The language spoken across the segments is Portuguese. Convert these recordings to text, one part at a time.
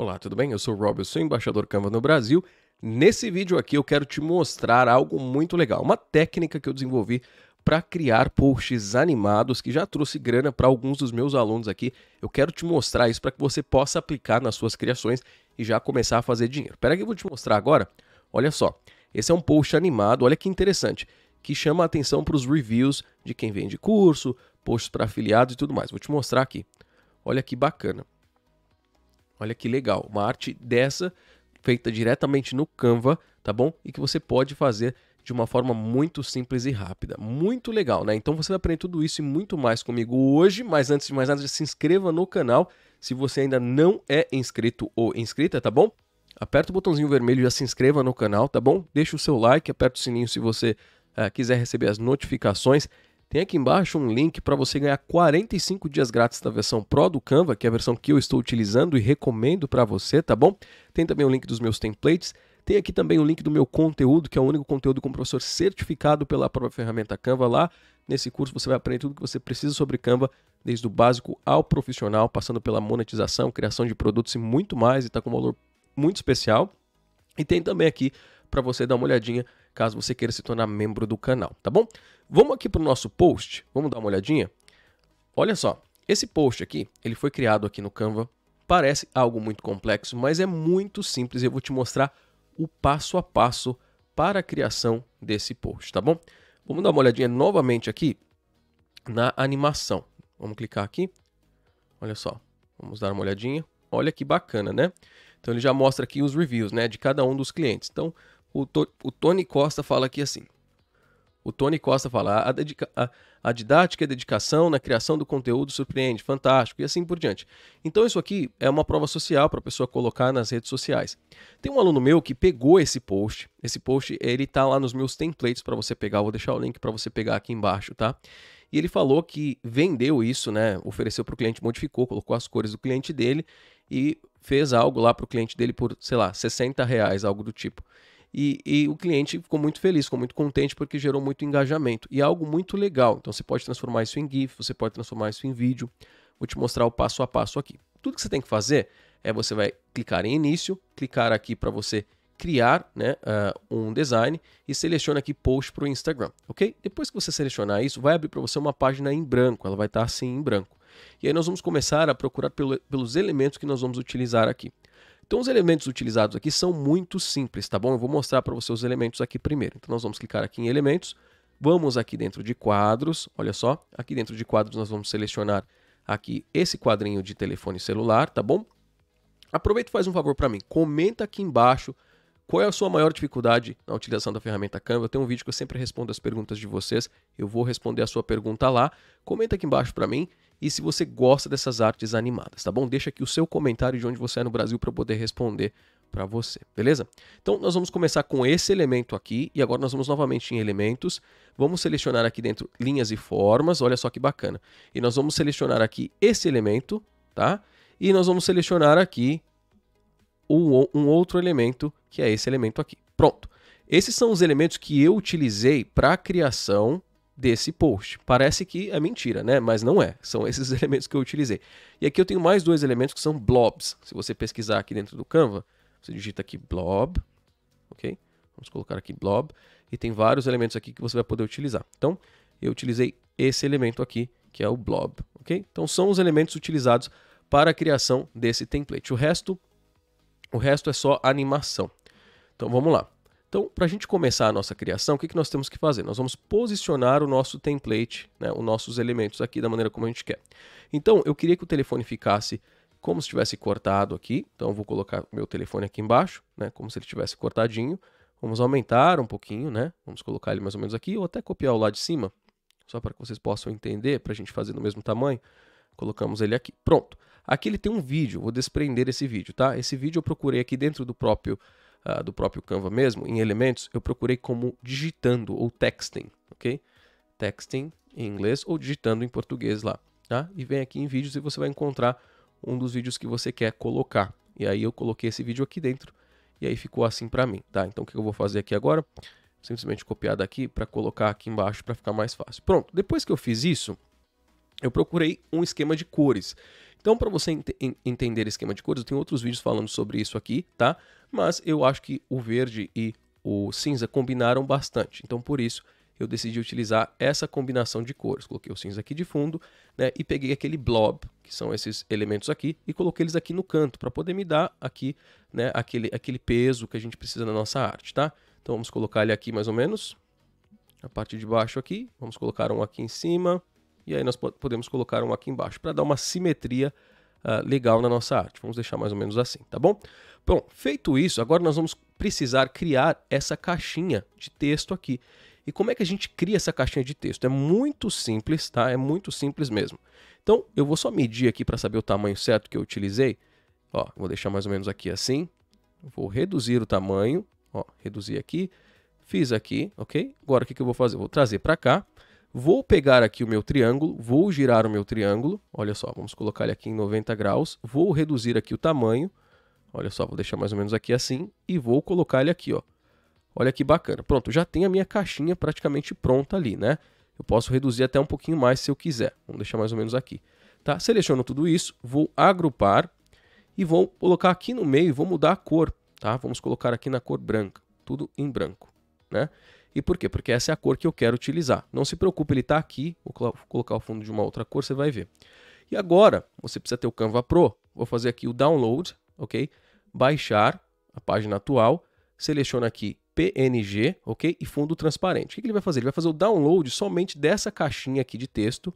Olá, tudo bem? Eu sou o Rob, eu sou embaixador Canva no Brasil. Nesse vídeo aqui eu quero te mostrar algo muito legal, uma técnica que eu desenvolvi para criar posts animados que já trouxe grana para alguns dos meus alunos aqui. Eu quero te mostrar isso para que você possa aplicar nas suas criações e já começar a fazer dinheiro. Espera que eu vou te mostrar agora. Olha só, esse é um post animado, olha que interessante, que chama a atenção para os reviews de quem vende curso, posts para afiliados e tudo mais. Vou te mostrar aqui. Olha que bacana. Olha que legal, uma arte dessa feita diretamente no Canva, tá bom? E que você pode fazer de uma forma muito simples e rápida. Muito legal, né? Então você vai aprender tudo isso e muito mais comigo hoje, mas antes de mais nada, se inscreva no canal se você ainda não é inscrito ou inscrita, tá bom? Aperta o botãozinho vermelho e já se inscreva no canal, tá bom? Deixa o seu like, aperta o sininho se você uh, quiser receber as notificações tem aqui embaixo um link para você ganhar 45 dias grátis da versão Pro do Canva, que é a versão que eu estou utilizando e recomendo para você, tá bom? Tem também o link dos meus templates. Tem aqui também o link do meu conteúdo, que é o único conteúdo com professor certificado pela própria ferramenta Canva. Lá nesse curso você vai aprender tudo que você precisa sobre Canva, desde o básico ao profissional, passando pela monetização, criação de produtos e muito mais, e está com um valor muito especial. E tem também aqui para você dar uma olhadinha caso você queira se tornar membro do canal, tá bom? Vamos aqui para o nosso post, vamos dar uma olhadinha? Olha só, esse post aqui, ele foi criado aqui no Canva, parece algo muito complexo, mas é muito simples e eu vou te mostrar o passo a passo para a criação desse post, tá bom? Vamos dar uma olhadinha novamente aqui na animação. Vamos clicar aqui, olha só, vamos dar uma olhadinha. Olha que bacana, né? Então ele já mostra aqui os reviews, né, de cada um dos clientes. Então, o, to, o Tony Costa fala aqui assim. O Tony Costa fala: a, dedica, a, a didática e a dedicação na criação do conteúdo surpreende, fantástico, e assim por diante. Então, isso aqui é uma prova social para a pessoa colocar nas redes sociais. Tem um aluno meu que pegou esse post. Esse post ele tá lá nos meus templates para você pegar. Eu vou deixar o link para você pegar aqui embaixo, tá? E ele falou que vendeu isso, né? Ofereceu para o cliente, modificou, colocou as cores do cliente dele e fez algo lá para o cliente dele por, sei lá, 60 reais, algo do tipo. E, e, o cliente ficou muito feliz, ficou muito contente porque gerou muito engajamento. E é algo muito legal. Então você pode transformar isso em GIF, você pode transformar isso em vídeo. Vou te mostrar o passo a passo aqui. Tudo que você tem que fazer é você vai clicar em início, clicar aqui para você criar né, uh, um design e seleciona aqui post para o Instagram, ok? Depois que você selecionar isso, vai abrir para você uma página em branco, ela vai estar tá assim em branco. E aí nós vamos começar a procurar pelo, pelos elementos que nós vamos utilizar aqui. Então os elementos utilizados aqui são muito simples, tá bom? Eu vou mostrar para você os elementos aqui primeiro. Então nós vamos clicar aqui em elementos, vamos aqui dentro de quadros, olha só, aqui dentro de quadros nós vamos selecionar aqui esse quadrinho de telefone celular, tá bom? Aproveita e faz um favor para mim, comenta aqui embaixo qual é a sua maior dificuldade na utilização da ferramenta Canva? Eu tenho um vídeo que eu sempre respondo as perguntas de vocês. Eu vou responder a sua pergunta lá. Comenta aqui embaixo para mim e se você gosta dessas artes animadas, tá bom? Deixa aqui o seu comentário de onde você é no Brasil para poder responder para você, beleza? Então nós vamos começar com esse elemento aqui e agora nós vamos novamente em elementos, vamos selecionar aqui dentro linhas e formas, olha só que bacana. E nós vamos selecionar aqui esse elemento, tá? E nós vamos selecionar aqui um, um outro elemento, que é esse elemento aqui. Pronto. Esses são os elementos que eu utilizei para a criação desse post. Parece que é mentira, né? Mas não é. São esses elementos que eu utilizei. E aqui eu tenho mais dois elementos que são blobs. Se você pesquisar aqui dentro do Canva, você digita aqui blob, ok? Vamos colocar aqui blob. E tem vários elementos aqui que você vai poder utilizar. Então, eu utilizei esse elemento aqui, que é o blob, ok? Então, são os elementos utilizados para a criação desse template. O resto, o resto é só animação. Então, vamos lá. Então, para a gente começar a nossa criação, o que, que nós temos que fazer? Nós vamos posicionar o nosso template, né, os nossos elementos aqui da maneira como a gente quer. Então, eu queria que o telefone ficasse como se tivesse cortado aqui. Então, eu vou colocar meu telefone aqui embaixo, né, como se ele tivesse cortadinho. Vamos aumentar um pouquinho, né? Vamos colocar ele mais ou menos aqui, ou até copiar o lá de cima, só para que vocês possam entender, para a gente fazer no mesmo tamanho. Colocamos ele aqui. Pronto. Aqui ele tem um vídeo, vou desprender esse vídeo, tá? Esse vídeo eu procurei aqui dentro do próprio ah, do próprio Canva mesmo, em elementos, eu procurei como digitando ou texting, ok? Texting em inglês ou digitando em português lá, tá? E vem aqui em vídeos e você vai encontrar um dos vídeos que você quer colocar. E aí eu coloquei esse vídeo aqui dentro e aí ficou assim para mim, tá? Então o que eu vou fazer aqui agora? Simplesmente copiar daqui para colocar aqui embaixo para ficar mais fácil. Pronto, depois que eu fiz isso, eu procurei um esquema de cores. Então, para você ent entender esquema de cores, eu tenho outros vídeos falando sobre isso aqui, tá? Mas eu acho que o verde e o cinza combinaram bastante. Então, por isso, eu decidi utilizar essa combinação de cores. Coloquei o cinza aqui de fundo, né? E peguei aquele blob, que são esses elementos aqui, e coloquei eles aqui no canto, para poder me dar aqui, né? Aquele, aquele peso que a gente precisa na nossa arte, tá? Então, vamos colocar ele aqui mais ou menos. A parte de baixo aqui. Vamos colocar um aqui em cima. E aí nós podemos colocar um aqui embaixo para dar uma simetria uh, legal na nossa arte. Vamos deixar mais ou menos assim, tá bom? Bom, feito isso, agora nós vamos precisar criar essa caixinha de texto aqui. E como é que a gente cria essa caixinha de texto? É muito simples, tá? É muito simples mesmo. Então, eu vou só medir aqui para saber o tamanho certo que eu utilizei. Ó, vou deixar mais ou menos aqui assim. Vou reduzir o tamanho, ó, reduzir aqui. Fiz aqui, ok? Agora o que, que eu vou fazer? Vou trazer para cá. Vou pegar aqui o meu triângulo, vou girar o meu triângulo, olha só, vamos colocar ele aqui em 90 graus, vou reduzir aqui o tamanho, olha só, vou deixar mais ou menos aqui assim, e vou colocar ele aqui, ó. Olha que bacana. Pronto, já tem a minha caixinha praticamente pronta ali, né? Eu posso reduzir até um pouquinho mais se eu quiser. Vamos deixar mais ou menos aqui. Tá? Seleciono tudo isso, vou agrupar e vou colocar aqui no meio vou mudar a cor, tá? Vamos colocar aqui na cor branca, tudo em branco né? E por quê? Porque essa é a cor que eu quero utilizar. Não se preocupe, ele está aqui. Vou colocar o fundo de uma outra cor, você vai ver. E agora, você precisa ter o Canva Pro. Vou fazer aqui o download, ok? Baixar a página atual. Seleciona aqui PNG, ok? E fundo transparente. O que ele vai fazer? Ele vai fazer o download somente dessa caixinha aqui de texto.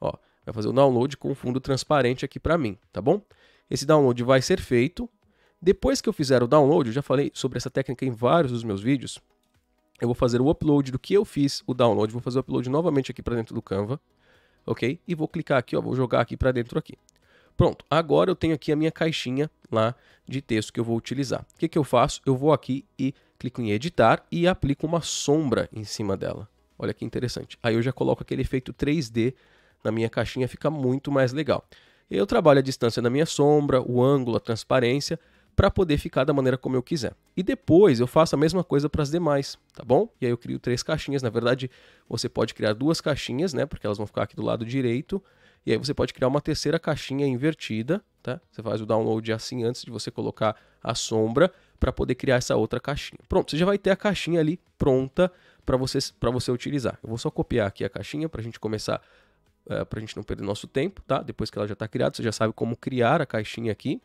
Ó, vai fazer o download com fundo transparente aqui para mim, tá bom? Esse download vai ser feito. Depois que eu fizer o download, eu já falei sobre essa técnica em vários dos meus vídeos, eu vou fazer o upload do que eu fiz, o download, vou fazer o upload novamente aqui para dentro do Canva, ok? E vou clicar aqui, ó, vou jogar aqui para dentro aqui. Pronto, agora eu tenho aqui a minha caixinha lá de texto que eu vou utilizar. O que, que eu faço? Eu vou aqui e clico em editar e aplico uma sombra em cima dela. Olha que interessante. Aí eu já coloco aquele efeito 3D na minha caixinha, fica muito mais legal. Eu trabalho a distância da minha sombra, o ângulo, a transparência, para poder ficar da maneira como eu quiser. E depois eu faço a mesma coisa para as demais, tá bom? E aí eu crio três caixinhas, na verdade você pode criar duas caixinhas, né, porque elas vão ficar aqui do lado direito, e aí você pode criar uma terceira caixinha invertida, tá? Você faz o download assim antes de você colocar a sombra para poder criar essa outra caixinha. Pronto, você já vai ter a caixinha ali pronta para você, para você utilizar. Eu vou só copiar aqui a caixinha para a gente começar Uh, eh, para a gente não perder nosso tempo, tá? Depois que ela já está criada, você já sabe como criar a caixinha aqui.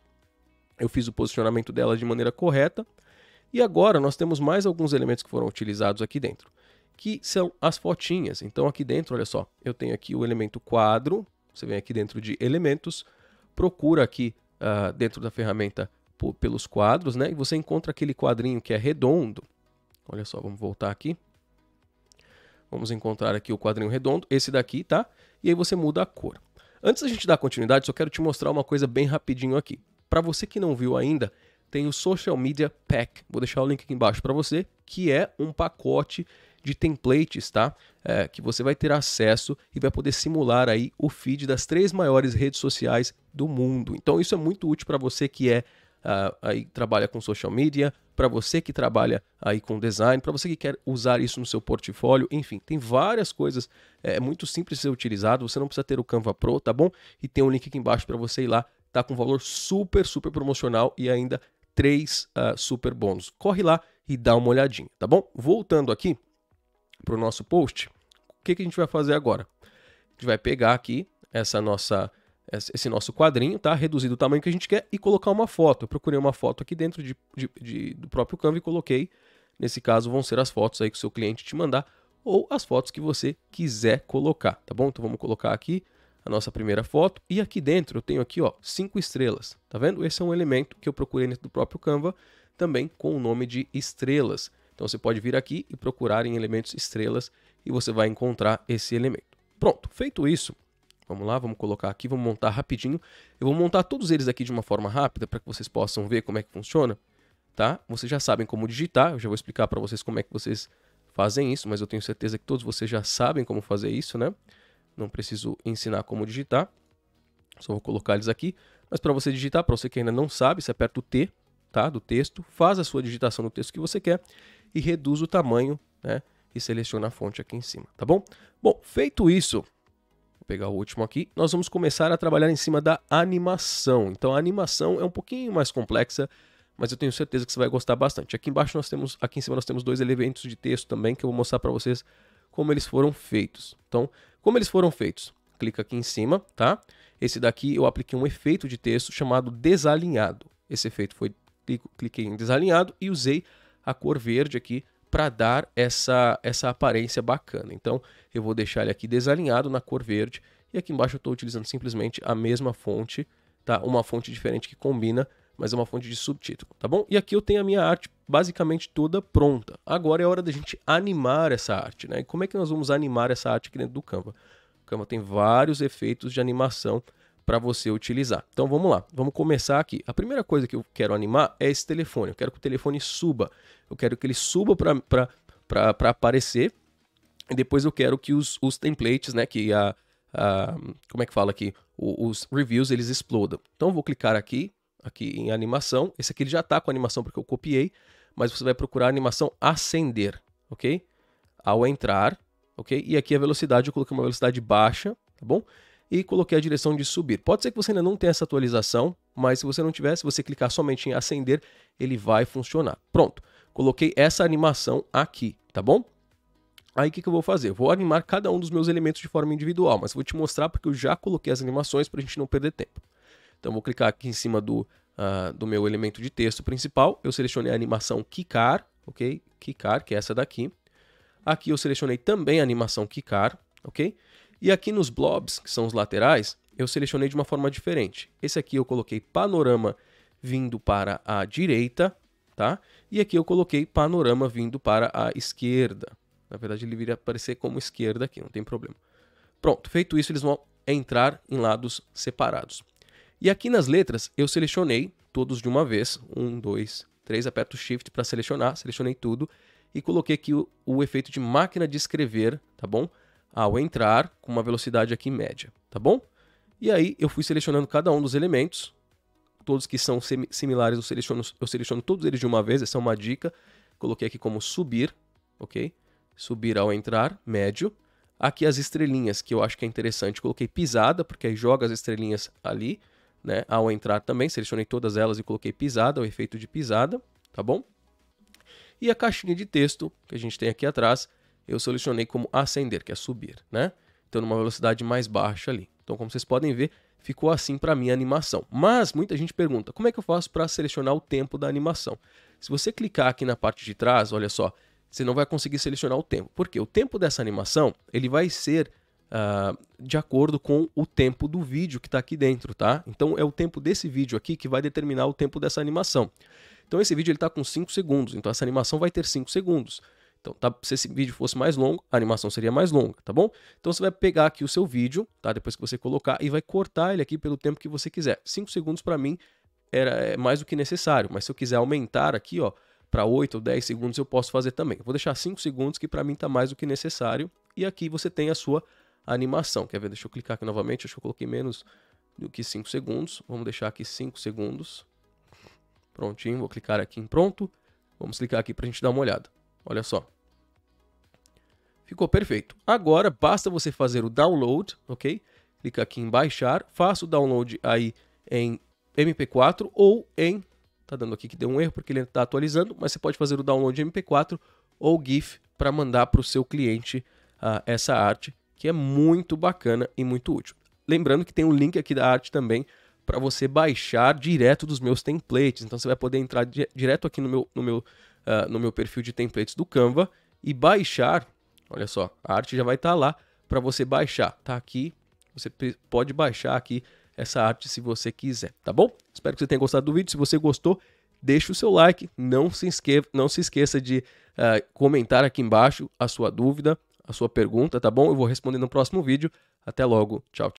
Eu fiz o posicionamento dela de maneira correta. E agora nós temos mais alguns elementos que foram utilizados aqui dentro, que são as fotinhas. Então aqui dentro, olha só, eu tenho aqui o elemento quadro, você vem aqui dentro de elementos, procura aqui uh, dentro da ferramenta pelos quadros, né? E você encontra aquele quadrinho que é redondo. Olha só, vamos voltar aqui. Vamos encontrar aqui o quadrinho redondo, esse daqui, tá? E aí você muda a cor. Antes da gente dar continuidade, só quero te mostrar uma coisa bem rapidinho aqui. Para você que não viu ainda, tem o Social Media Pack. Vou deixar o link aqui embaixo para você, que é um pacote de templates, tá? É, que você vai ter acesso e vai poder simular aí o feed das três maiores redes sociais do mundo. Então isso é muito útil para você que é uh, aí trabalha com social media, para você que trabalha aí com design, para você que quer usar isso no seu portfólio, enfim, tem várias coisas. É, é muito simples de ser utilizado. Você não precisa ter o Canva Pro, tá bom? E tem um link aqui embaixo para você ir lá tá com valor super, super promocional e ainda três uh, super bônus. Corre lá e dá uma olhadinha, tá bom? Voltando aqui para o nosso post, o que, que a gente vai fazer agora? A gente vai pegar aqui essa nossa esse nosso quadrinho, tá? Reduzir do tamanho que a gente quer e colocar uma foto. Eu procurei uma foto aqui dentro de, de, de, do próprio Canva e coloquei. Nesse caso, vão ser as fotos aí que o seu cliente te mandar ou as fotos que você quiser colocar, tá bom? Então vamos colocar aqui a nossa primeira foto. E aqui dentro eu tenho aqui, ó, cinco estrelas. Tá vendo? Esse é um elemento que eu procurei dentro do próprio Canva, também com o nome de estrelas. Então você pode vir aqui e procurar em elementos estrelas e você vai encontrar esse elemento. Pronto, feito isso, vamos lá, vamos colocar aqui, vamos montar rapidinho. Eu vou montar todos eles aqui de uma forma rápida para que vocês possam ver como é que funciona, tá? Vocês já sabem como digitar, eu já vou explicar para vocês como é que vocês fazem isso, mas eu tenho certeza que todos vocês já sabem como fazer isso, né? não preciso ensinar como digitar, só vou colocar eles aqui. Mas para você digitar, para você que ainda não sabe, você aperta o T tá, do texto, faz a sua digitação do texto que você quer e reduz o tamanho né, e seleciona a fonte aqui em cima, tá bom? Bom, feito isso, vou pegar o último aqui, nós vamos começar a trabalhar em cima da animação. Então a animação é um pouquinho mais complexa, mas eu tenho certeza que você vai gostar bastante. Aqui embaixo nós temos, aqui em cima nós temos dois elementos de texto também que eu vou mostrar para vocês como eles foram feitos. Então, como eles foram feitos? Clica aqui em cima, tá? Esse daqui eu apliquei um efeito de texto chamado desalinhado. Esse efeito foi cliquei em desalinhado e usei a cor verde aqui para dar essa, essa aparência bacana. Então, eu vou deixar ele aqui desalinhado na cor verde. E aqui embaixo eu estou utilizando simplesmente a mesma fonte, tá? uma fonte diferente que combina mas é uma fonte de subtítulo, tá bom? E aqui eu tenho a minha arte basicamente toda pronta. Agora é hora da gente animar essa arte, né? E como é que nós vamos animar essa arte aqui dentro do Canva? O Canva tem vários efeitos de animação para você utilizar. Então vamos lá, vamos começar aqui. A primeira coisa que eu quero animar é esse telefone. Eu quero que o telefone suba. Eu quero que ele suba para aparecer. E depois eu quero que os, os templates, né? Que a, a, como é que fala aqui? os reviews eles explodam. Então eu vou clicar aqui, aqui em animação. Esse aqui ele já está com animação porque eu copiei, mas você vai procurar animação acender, ok? Ao entrar, ok? E aqui a velocidade, eu coloquei uma velocidade baixa, tá bom? E coloquei a direção de subir. Pode ser que você ainda não tenha essa atualização, mas se você não tiver, se você clicar somente em acender, ele vai funcionar. Pronto, coloquei essa animação aqui, tá bom? Aí o que, que eu vou fazer? Eu vou animar cada um dos meus elementos de forma individual, mas vou te mostrar porque eu já coloquei as animações para a gente não perder tempo. Então vou clicar aqui em cima do, uh, do meu elemento de texto principal, eu selecionei a animação Kikar, ok? Kikar, que é essa daqui. Aqui eu selecionei também a animação Kikar, ok? E aqui nos blobs, que são os laterais, eu selecionei de uma forma diferente. Esse aqui eu coloquei panorama vindo para a direita, tá? E aqui eu coloquei panorama vindo para a esquerda. Na verdade, ele viria aparecer como esquerda aqui, não tem problema. Pronto, feito isso, eles vão entrar em lados separados. E aqui nas letras eu selecionei todos de uma vez, um, dois, três, aperto Shift para selecionar, selecionei tudo e coloquei aqui o, o, efeito de máquina de escrever, tá bom? Ao entrar com uma velocidade aqui média, tá bom? E aí eu fui selecionando cada um dos elementos, todos que são similares eu seleciono, eu seleciono todos eles de uma vez, essa é uma dica. Coloquei aqui como subir, ok? Subir ao entrar, médio. Aqui as estrelinhas, que eu acho que é interessante, coloquei pisada, porque aí joga as estrelinhas ali né, ao entrar também, selecionei todas elas e coloquei pisada, o efeito de pisada, tá bom? E a caixinha de texto que a gente tem aqui atrás, eu selecionei como acender que é subir, né? Então numa velocidade mais baixa ali. Então como vocês podem ver, ficou assim para minha animação. Mas muita gente pergunta, como é que eu faço para selecionar o tempo da animação? Se você clicar aqui na parte de trás, olha só, você não vai conseguir selecionar o tempo, porque o tempo dessa animação, ele vai ser Uh, de acordo com o tempo do vídeo que está aqui dentro, tá? Então é o tempo desse vídeo aqui que vai determinar o tempo dessa animação. Então esse vídeo está com 5 segundos, então essa animação vai ter 5 segundos. Então, tá, se esse vídeo fosse mais longo, a animação seria mais longa, tá bom? Então você vai pegar aqui o seu vídeo, tá? Depois que você colocar, e vai cortar ele aqui pelo tempo que você quiser. 5 segundos para mim era, é mais do que necessário, mas se eu quiser aumentar aqui, ó, para 8 ou 10 segundos eu posso fazer também. Vou deixar 5 segundos que para mim está mais do que necessário. E aqui você tem a sua a animação. Quer ver? Deixa eu clicar aqui novamente. Acho que eu coloquei menos do que 5 segundos. Vamos deixar aqui 5 segundos. Prontinho, vou clicar aqui em pronto. Vamos clicar aqui para a gente dar uma olhada. Olha só. Ficou perfeito. Agora basta você fazer o download, ok? Clica aqui em baixar, faça o download aí em MP4 ou em... Tá dando aqui que deu um erro porque ele está atualizando, mas você pode fazer o download em MP4 ou GIF para mandar para o seu cliente uh, essa arte que é muito bacana e muito útil. Lembrando que tem um link aqui da arte também para você baixar direto dos meus templates. Então você vai poder entrar di direto aqui no meu, no, meu, uh, no meu perfil de templates do Canva e baixar. Olha só, a arte já vai estar tá lá para você baixar. Tá aqui, você pode baixar aqui essa arte se você quiser, tá bom? Espero que você tenha gostado do vídeo. Se você gostou, deixe o seu like, não se, esque não se esqueça de uh, comentar aqui embaixo a sua dúvida a sua pergunta, tá bom? Eu vou responder no próximo vídeo. Até logo. Tchau.